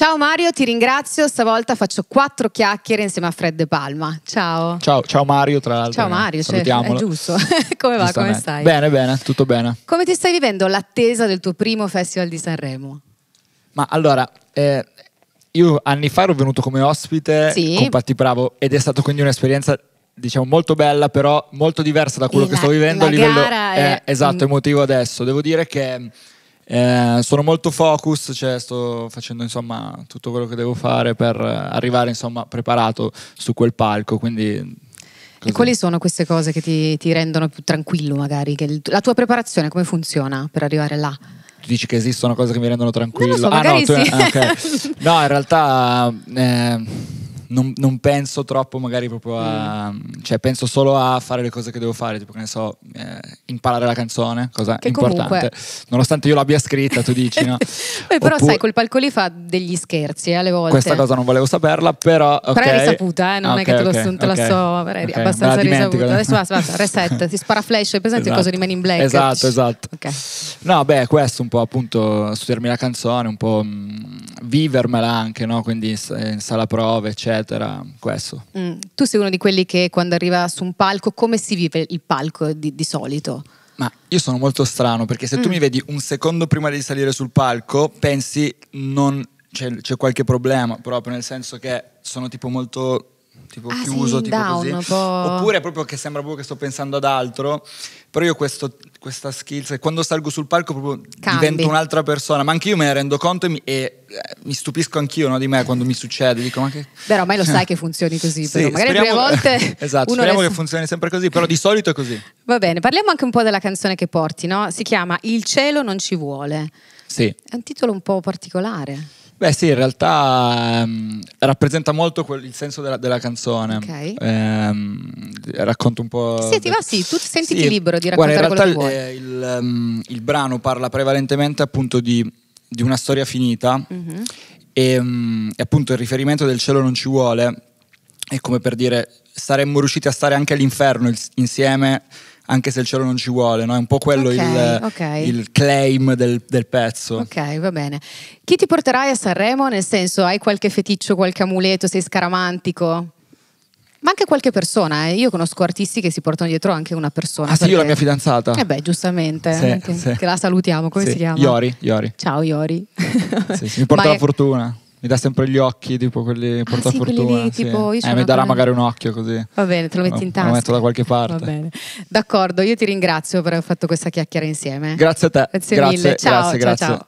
Ciao Mario, ti ringrazio. Stavolta faccio quattro chiacchiere insieme a Fred De Palma. Ciao. Ciao, ciao Mario, tra l'altro. Ciao Mario, cioè, è giusto. come va? Come stai? Bene, bene, tutto bene. Come ti stai vivendo l'attesa del tuo primo Festival di Sanremo? Ma allora, eh, io anni fa ero venuto come ospite sì. con Patti Bravo ed è stata quindi un'esperienza diciamo molto bella però molto diversa da quello e che la, sto vivendo a livello è... eh, esatto, mm. emotivo adesso. Devo dire che eh, sono molto focus, cioè sto facendo insomma tutto quello che devo fare per eh, arrivare insomma preparato su quel palco, quindi E quali sono queste cose che ti, ti rendono più tranquillo magari? Il, la tua preparazione come funziona per arrivare là? Tu dici che esistono cose che mi rendono tranquillo? Non lo so, ah, no, sì. Ah, okay. no, in realtà... Eh, non, non, penso troppo magari proprio a... Mm. Cioè penso solo a fare le cose che devo fare, tipo che ne so, eh, imparare la canzone, cosa che importante. Comunque... Nonostante io l'abbia scritta, tu dici, no? Beh, però Oppure... sai, col palco lì fa degli scherzi eh, alle volte. Questa cosa non volevo saperla, però... Okay. Però l'hai risaputa, eh, non ah, okay, è che te, okay, lo, te la so, è abbastanza risaputa. Adesso basta, basta, reset, ti spara flash, è presente esatto. cosa rimane in black. Esatto, esatto. No, beh, questo un po' appunto, studiarmi la canzone, un po'... Mh, mm, vivermela anche, no? quindi in, eh, in, sala prove, eccetera. Questo. Mm. Tu sei uno di quelli che quando arriva su un palco, come si vive il palco di, di solito? Ma io sono molto strano perché se mm. tu mi vedi un secondo prima di salire sul palco, pensi non c'è, c'è qualche problema, proprio nel senso che sono tipo molto tipo ah, chiuso, sì, tipo down, così. Oppure proprio che sembra proprio che sto pensando ad altro. Però io questo, questa skills, quando salgo sul palco proprio Cambi. divento un'altra persona, ma anch'io me ne rendo conto e mi, e, eh, mi stupisco anch'io no, di me quando mi succede. Dico, ma che... Beh, ormai lo sai che funzioni così, sì, però magari speriamo, le volte... esatto, speriamo le... che funzioni sempre così, però di solito è così. Va bene, parliamo anche un po' della canzone che porti, no? Si chiama Il cielo non ci vuole. Sì. È un titolo un po' particolare. Beh sì, in realtà um, rappresenta molto quel, il senso della, della canzone. Okay. Um, racconto un po'. Sì, ti va, sì, tu sentiti sì, libero di raccontare guarda, in realtà il, il, um, ehm, il, brano parla prevalentemente appunto di, di una storia finita mm-hmm. e, um, e appunto il riferimento del cielo non ci vuole è come per dire saremmo riusciti a stare anche all'inferno insieme anche se il cielo non ci vuole, no? è un po' quello okay, il, okay. il, claim del, del, pezzo. Ok, va bene. Chi ti porterai a Sanremo? Nel senso, hai qualche feticcio, qualche amuleto, sei scaramantico? Ma anche qualche persona, eh. io conosco artisti che si portano dietro anche una persona. Ah perché... sì, io la mia fidanzata. Eh beh, giustamente, sì, che, sì. che, la salutiamo, come sì. si chiama? Iori, Iori. Ciao Iori. mi porta Ma la è... fortuna mi dà sempre gli occhi, tipo quelli portafortuna. Ah, sì, tipo, sì. eh, mi darà magari un occhio così. Va bene, te lo metti in tasca. Lo metto da qualche parte. D'accordo, io ti ringrazio per aver fatto questa chiacchiera insieme. Grazie a te. Grazie, grazie mille. Ciao, grazie, ciao, grazie. ciao.